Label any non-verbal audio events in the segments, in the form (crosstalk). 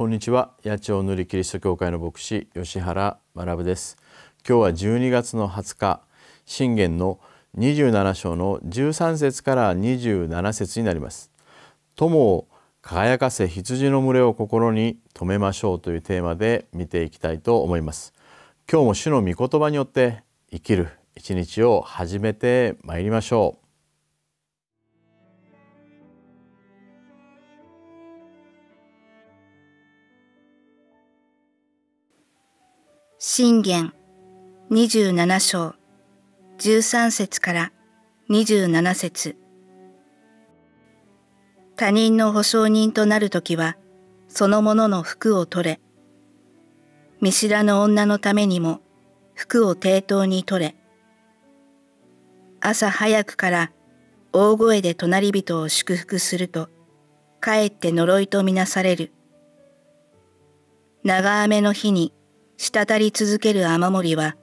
こんにちは八千代塗キリスト教会の牧師吉原学です今日は12月の20日信玄の27章の13節から27節になります友を輝かせ羊の群れを心に留めましょうというテーマで見ていきたいと思います今日も主の御言葉によって生きる一日を始めてまいりましょう信玄27章13節から27節他人の保証人となるときは、その者の服を取れ。見知らぬ女のためにも、服を抵当に取れ。朝早くから大声で隣人を祝福すると、かえって呪いとみなされる。長雨の日に滴り続ける雨漏りは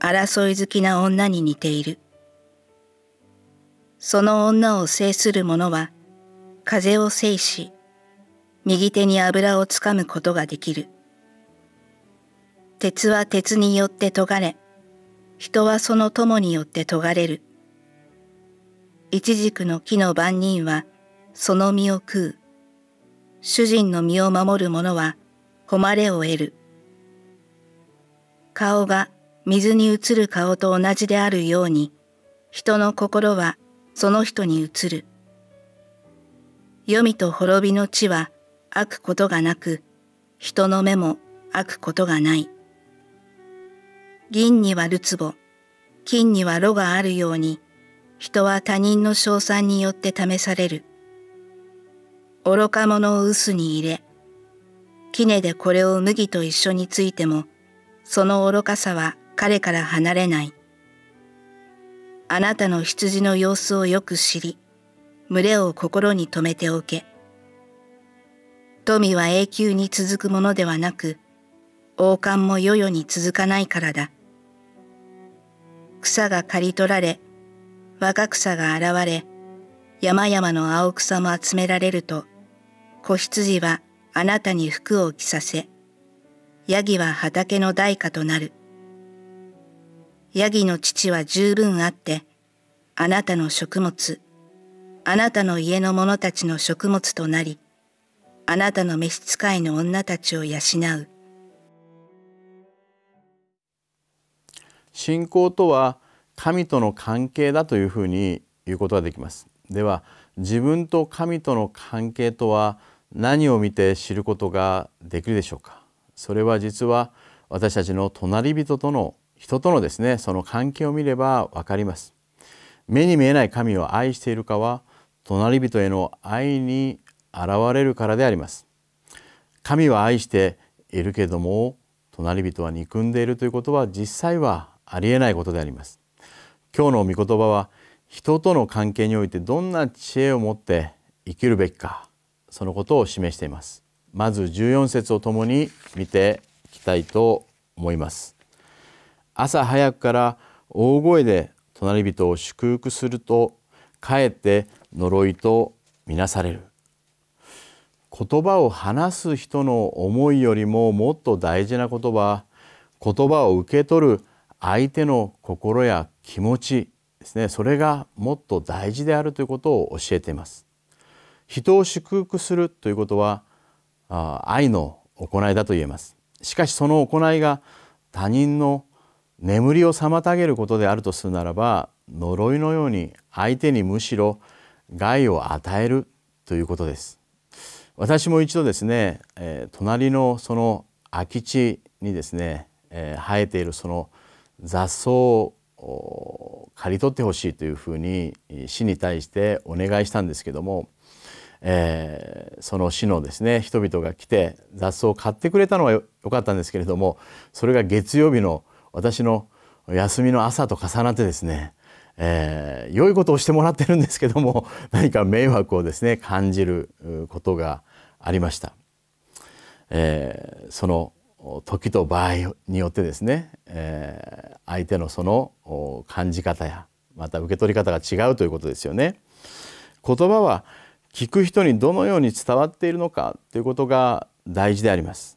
争い好きな女に似ている。その女を制する者は風を制し、右手に油をつかむことができる。鉄は鉄によって研がれ、人はその友によって研がれる。一軸の木の番人はその実を食う。主人の身を守る者は誉れを得る。顔が水に映る顔と同じであるように、人の心はその人に映る。黄みと滅びの地は開くことがなく、人の目も開くことがない。銀にはるつぼ、金にはろがあるように、人は他人の称賛によって試される。愚か者を臼に入れ、杵でこれを麦と一緒についても、その愚かさは彼から離れない。あなたの羊の様子をよく知り、群れを心に留めておけ。富は永久に続くものではなく、王冠も世々に続かないからだ。草が刈り取られ、若草が現れ、山々の青草も集められると、子羊はあなたに服を着させ、ヤギは畑の代価となる。ヤギの乳は十分あって、あなたの食物、あなたの家の者たちの食物となり、あなたの召使いの女たちを養う。信仰とは神との関係だというふうに言うことができます。では自分と神との関係とは何を見て知ることができるでしょうかそれは実は私たちの隣人との人とのですねその関係を見れば分かります目に見えない神を愛しているかは隣人への愛に現れるからであります神は愛しているけども隣人は憎んでいるということは実際はありえないことであります今日の御言葉は人との関係においてどんな知恵を持って生きるべきかそのことを示していますまず14節をともに見ていきたいと思います朝早くから大声で隣人を祝福するとかえって呪いとみなされる言葉を話す人の思いよりももっと大事なことは言葉を受け取る相手の心や気持ちですねそれがもっと大事であるということを教えています人を祝福するということは愛の行いだと言えますしかしその行いが他人の眠りを妨げることであるとするならば呪いのように相手にむしろ害を与えるということです私も一度ですね、えー、隣のその空き地にですね、えー、生えているその雑草を刈り取ってほしいというふうに市に対してお願いしたんですけどもえー、その市のですね人々が来て雑草を買ってくれたのはよかったんですけれどもそれが月曜日の私の休みの朝と重なってですね、えー、良いことをしてもらってるんですけども (laughs) 何か迷惑をですね感じることがありました。えー、その時と場合によってですね、えー、相手のその感じ方やまた受け取り方が違うということですよね。言葉は聞く人にどのように伝わっているのかということが大事であります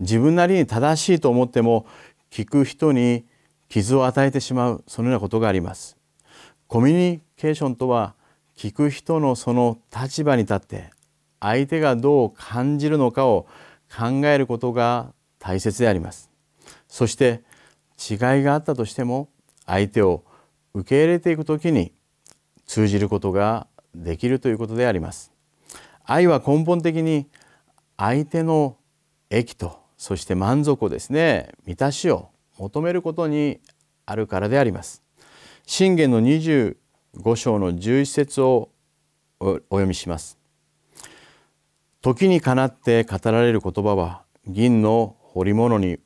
自分なりに正しいと思っても聞く人に傷を与えてしまうそのようなことがありますコミュニケーションとは聞く人のその立場に立って相手がどう感じるのかを考えることが大切でありますそして違いがあったとしても相手を受け入れていくときに通じることができるということであります。愛は根本的に相手の益とそして満足をですね満たしを求めることにあるからであります。信玄の25章の11節をお読みします。時にかなって語られる言葉は銀の彫り物に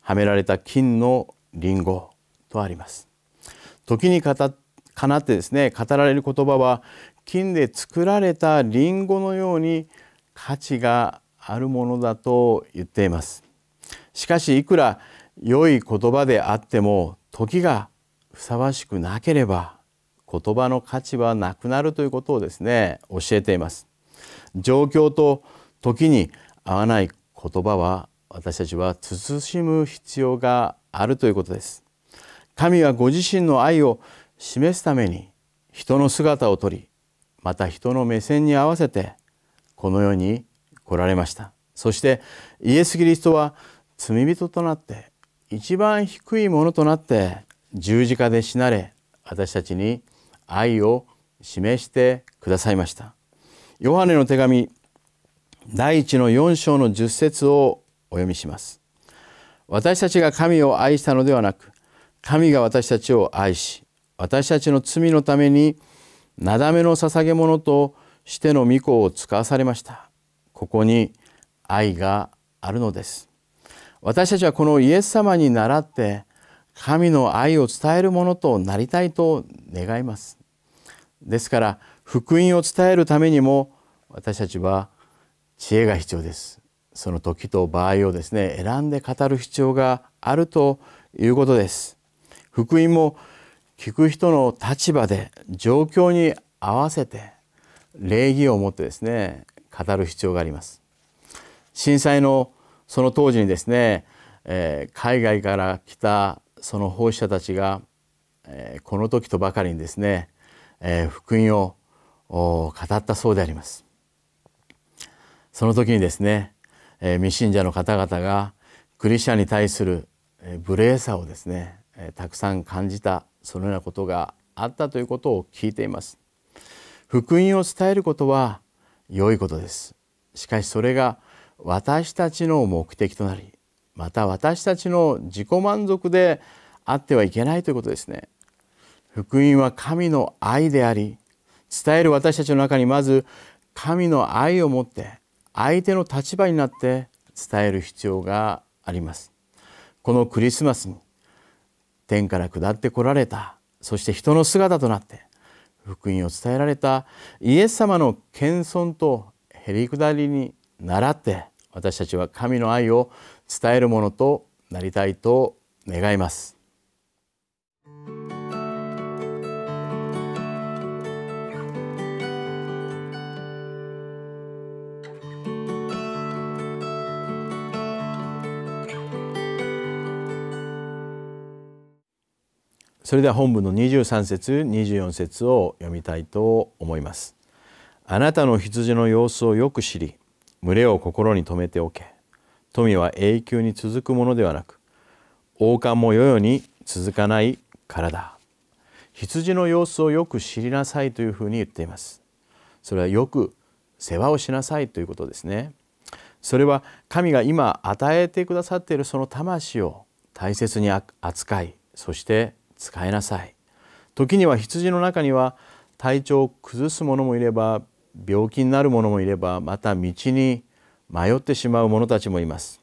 はめられた金のリンゴとあります。時にかなってですね語られる言葉は金で作られたリンゴのように価値があるものだと言っていますしかしいくら良い言葉であっても時がふさわしくなければ言葉の価値はなくなるということをですね教えています状況と時に合わない言葉は私たちは慎む必要があるということです神はご自身の愛を示すために人の姿をとりまた人の目線に合わせてこの世に来られましたそしてイエス・キリストは罪人となって一番低いものとなって十字架で死なれ私たちに愛を示してくださいましたヨハネの手紙第一の四章の十節をお読みします私たちが神を愛したのではなく神が私たちを愛し私たちの罪のためになだめの捧げ物としての御子を使わされましたここに愛があるのです私たちはこのイエス様に倣って神の愛を伝えるものとなりたいと願いますですから福音を伝えるためにも私たちは知恵が必要ですその時と場合をですね選んで語る必要があるということです福音も聞く人の立場で状況に合わせて礼儀を持ってですね語る必要があります震災のその当時にですね、えー、海外から来たその奉仕者たちが、えー、この時とばかりにですね、えー、福音を語ったそうでありますその時にですね、え未信者の方々がクリスチャンに対する無礼さをですね、えたくさん感じたそのようなことがあったということを聞いています福音を伝えることは良いことですしかしそれが私たちの目的となりまた私たちの自己満足であってはいけないということですね福音は神の愛であり伝える私たちの中にまず神の愛を持って相手の立場になって伝える必要がありますこのクリスマスに天から下ってこられたそして人の姿となって福音を伝えられたイエス様の謙遜とへりくだりに倣って私たちは神の愛を伝えるものとなりたいと願います。それでは本文の23節24節を読みたいと思います。あなたの羊の様子をよく知り群れを心に留めておけ。富は永久に続くものではなく王冠もよよに続かないからだ。羊の様子をよく知りなさいというふうに言っています。それはよく世話をしなさいということですね。それは神が今与えてくださっているその魂を大切に扱いそして使いなさい時には羊の中には体調を崩す者もいれば病気になる者もいればまた道に迷ってしまう者たちもいます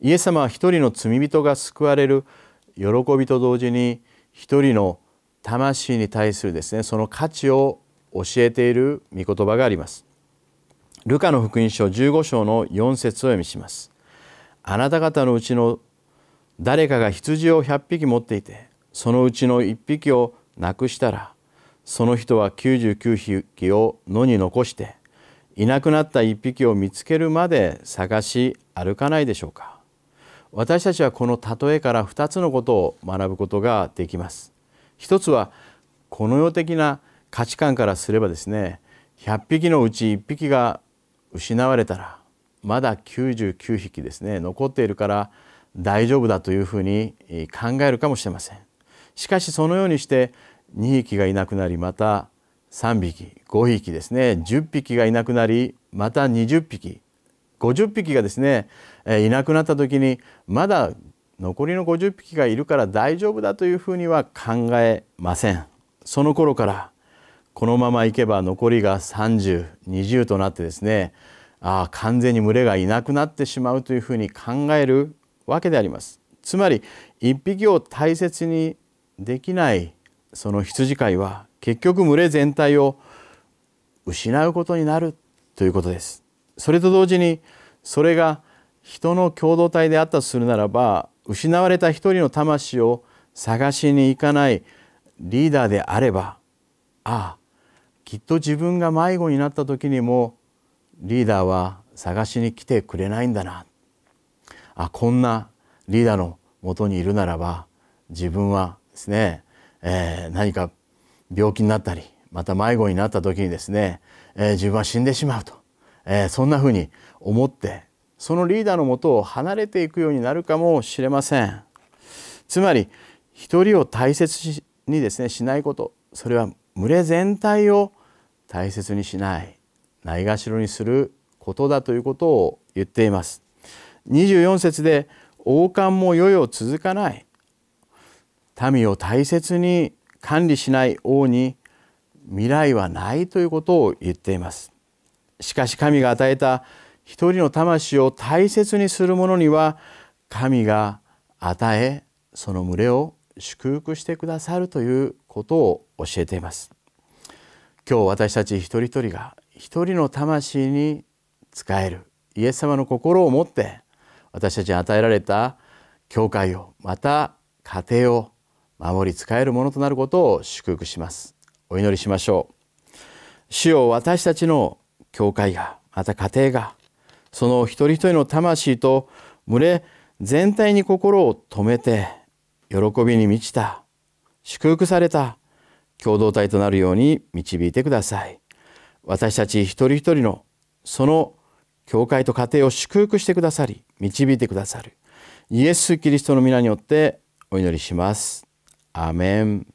イエス様は一人の罪人が救われる喜びと同時に一人の魂に対するですねその価値を教えている御言葉がありますルカの福音書15章の4節を読みしますあなた方のうちの誰かが羊を100匹持っていてそのうちの1匹をなくしたらその人は99匹を野に残していなくなった1匹を見つけるまで探し歩かないでしょうか私たちはこの例えから2つのことを学ぶことができます。一つはこの世的な価値観からすればですね100匹のうち1匹が失われたらまだ99匹ですね残っているから大丈夫だというふうに考えるかもしれません。しかしそのようにして2匹がいなくなりまた3匹5匹ですね10匹がいなくなりまた20匹50匹がですねいなくなった時にまだ残りの50匹がいるから大丈夫だというふうには考えませんその頃からこのままいけば残りが3020となってですねああ完全に群れがいなくなってしまうというふうに考えるわけでありますつまり1匹を大切にできないその羊飼いは結局群れ全体を失うことになるということです。それと同時にそれが人の共同体であったとするならば失われた一人の魂を探しに行かないリーダーであればああきっと自分が迷子になった時にもリーダーは探しに来てくれないんだなあこんなリーダーのもとにいるならば自分はですね、えー、何か病気になったりまた迷子になった時にですね、えー、自分は死んでしまうと、えー、そんなふうに思ってそのリーダーのもとを離れていくようになるかもしれませんつまり一人を大切にですねしないことそれは群れ全体を大切にしないないがしろにすることだということを言っています24節で王冠も世よ続かない民を大切に管理しない王に未来はないということを言っていますしかし神が与えた一人の魂を大切にする者には神が与えその群れを祝福してくださるということを教えています今日私たち一人一人が一人の魂に仕えるイエス様の心を持って私たちに与えられた教会をまた家庭を守り使えるものとなることを祝福しますお祈りしましょう主よ私たちの教会がまた家庭がその一人一人の魂と群れ全体に心を止めて喜びに満ちた祝福された共同体となるように導いてください私たち一人一人のその教会と家庭を祝福してくださり導いてくださるイエス・キリストの皆によってお祈りします。amén.